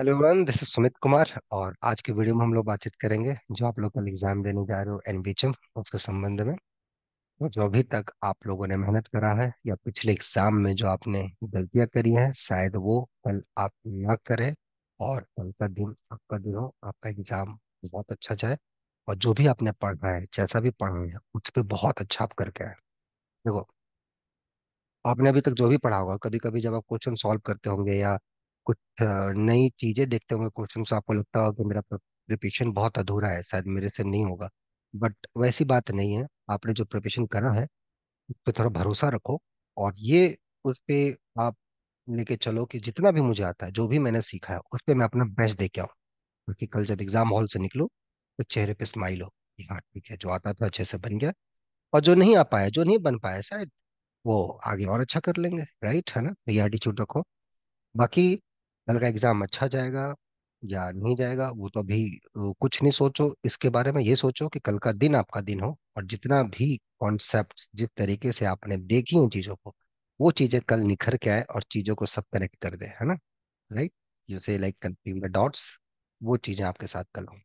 hello everyone this is Sumit Kumar और आज के वीडियो में हम लोग बातचीत करेंगे जो आप लोग कल एग्जाम देने जा रहे हो एनबीचम उसके संबंध में और जो अभी तक आप लोगों ने मेहनत करा है या पिछले एग्जाम में जो आपने गलतियां करी हैं शायद वो कल आप ना करें और कल का दिन आपका दिन हो आपका एग्जाम बहुत अच्छा जाए और जो भी आपने पढ़ना है जैसा भी पढ़ना है उस पर बहुत अच्छा आप करके आए देखो आपने अभी तक जो भी पढ़ा होगा कभी कभी जब आप क्वेश्चन सॉल्व करते होंगे या कुछ नई चीजें देखते होंगे क्वेश्चन आपको लगता होगा कि मेरा प्रिपरेशन बहुत अधूरा है शायद मेरे से नहीं होगा बट वैसी बात नहीं है आपने जो प्रिपरेशन करा है उस पर थोड़ा भरोसा रखो और ये उस पर आप लेके चलो कि जितना भी मुझे आता है जो भी मैंने सीखा है उस पर मैं अपना बेस्ट दे के आऊँ क्योंकि कल जब एग्जाम हॉल से निकलो तो चेहरे पे स्माइल हो कि हाँ ठीक है जो आता था अच्छे से बन गया और जो नहीं आ पाया जो नहीं बन पाया शायद वो आगे और अच्छा कर लेंगे राइट है ना तो ये एटीट्यूड रखो बाकी कल का एग्जाम अच्छा जाएगा या नहीं जाएगा वो तो अभी कुछ नहीं सोचो इसके बारे में ये सोचो कि कल का दिन आपका दिन हो और जितना भी कॉन्सेप्ट जिस तरीके से आपने देखी उन चीजों को वो चीजें कल निखर के आए और चीजों को सब कनेक्ट कर दे है ना राइट यू से लाइक कनेक्टिंग डॉट्स वो चीजें आपके साथ कल हों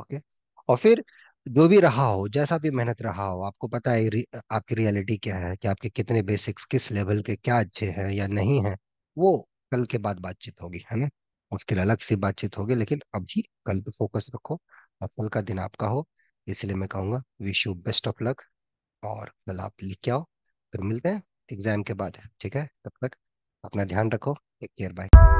ओके और फिर जो भी रहा हो जैसा भी मेहनत रहा हो आपको पता है आपकी रियलिटी क्या है कि आपके कितने बेसिक्स किस लेवल के क्या अच्छे हैं या नहीं हैं वो कल के बाद बातचीत होगी है ना उसके लिए अलग से बातचीत होगी लेकिन अभी कल पे फोकस रखो और कल का दिन आपका हो इसलिए मैं कहूँगा wish you best of luck और कल आप लिख के आओ फिर मिलते हैं एग्जाम के बाद ठीक है तब तक अपना ध्यान रखो टेक केयर बाय